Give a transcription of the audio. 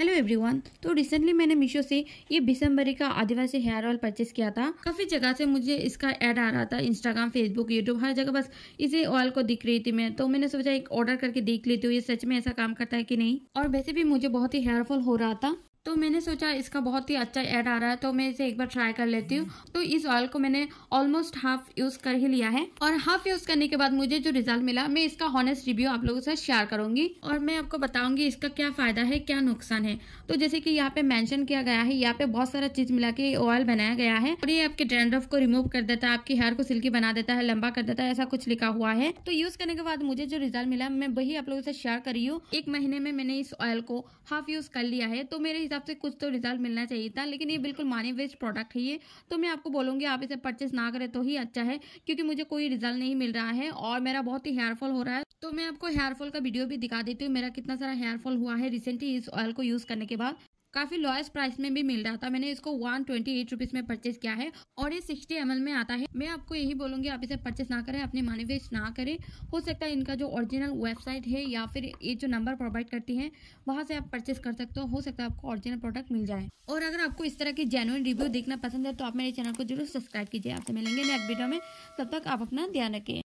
hello everyone तो recently मैंने मीशो से ये बिसम्बरी का आदिवासी हेयर ऑयल परचेस किया था काफ़ी जगह से मुझे इसका ऐड आ रहा था इंस्टाग्राम फेसबुक यूट्यूब हर जगह बस इसी ऑयल को दिख रही थी मैं तो मैंने सोचा एक ऑर्डर करके देख लेती हूँ ये सच में ऐसा काम करता है कि नहीं और वैसे भी मुझे बहुत ही हेयरफॉल हो रहा था तो मैंने सोचा इसका बहुत ही अच्छा ऐड आ रहा है तो मैं इसे एक बार ट्राई कर लेती हूँ तो इस ऑयल को मैंने ऑलमोस्ट हाफ यूज कर ही लिया है और हाफ यूज करने के बाद मुझे जो रिजल्ट मिला मैं इसका हॉनेस्ट रिव्यू आप लोगों से शेयर करूंगी और मैं आपको बताऊंगी इसका क्या फायदा है क्या नुकसान है तो जैसे की यहाँ पे मैंशन किया गया है यहाँ पे बहुत सारा चीज मिला के ऑयल बनाया गया है और ये आपके ड्रेंड्रफ को रिमूव कर देता है आपकी हेयर को सिल्की बना देता है लंबा कर देता है ऐसा कुछ लिखा हुआ है तो यूज करने के बाद मुझे जो रिजल्ट मिला मैं वही आप लोगों से शेयर करी हूँ एक महीने में मैंने इस ऑयल को हाफ यूज कर लिया है तो मेरे हिसाब हिसाब से कुछ तो रिजल्ट मिलना चाहिए था लेकिन ये बिल्कुल मानी वेस्ट प्रोडक्ट है ये तो मैं आपको बोलूँगी आप इसे परचेस ना करें तो ही अच्छा है क्योंकि मुझे कोई रिजल्ट नहीं मिल रहा है और मेरा बहुत ही हेयरफॉल हो रहा है तो मैं आपको हेयरफॉल का वीडियो भी दिखा देती हूँ मेरा कितना सारा हेयरफॉल हुआ है रिसेंटली इस ऑयल को यूज़ करने के बाद काफ़ी लोएस्ट प्राइस में भी मिल रहा था मैंने इसको वन ट्वेंटी एट रुपीज़ में परचेज किया है और ये सिक्सटी एम में आता है मैं आपको यही बोलूँगी आप इसे परचेज ना करें अपने मनी वेस्ट ना करें हो सकता है इनका जो ओरिजिनल वेबसाइट है या फिर ये जो नंबर प्रोवाइड करती है वहाँ से आप परचेज कर सकते हो हो सकता है आपको ऑरिजिनल प्रोडक्ट मिल जाए और अगर आपको इस तरह की जेनुअन रिव्यू देखना पसंद है तो आप मेरे चैनल को जरूर सब्सक्राइब कीजिए आपसे मिलेंगे नेक्स्ट वीडियो में तब तक आप अपना ध्यान रखें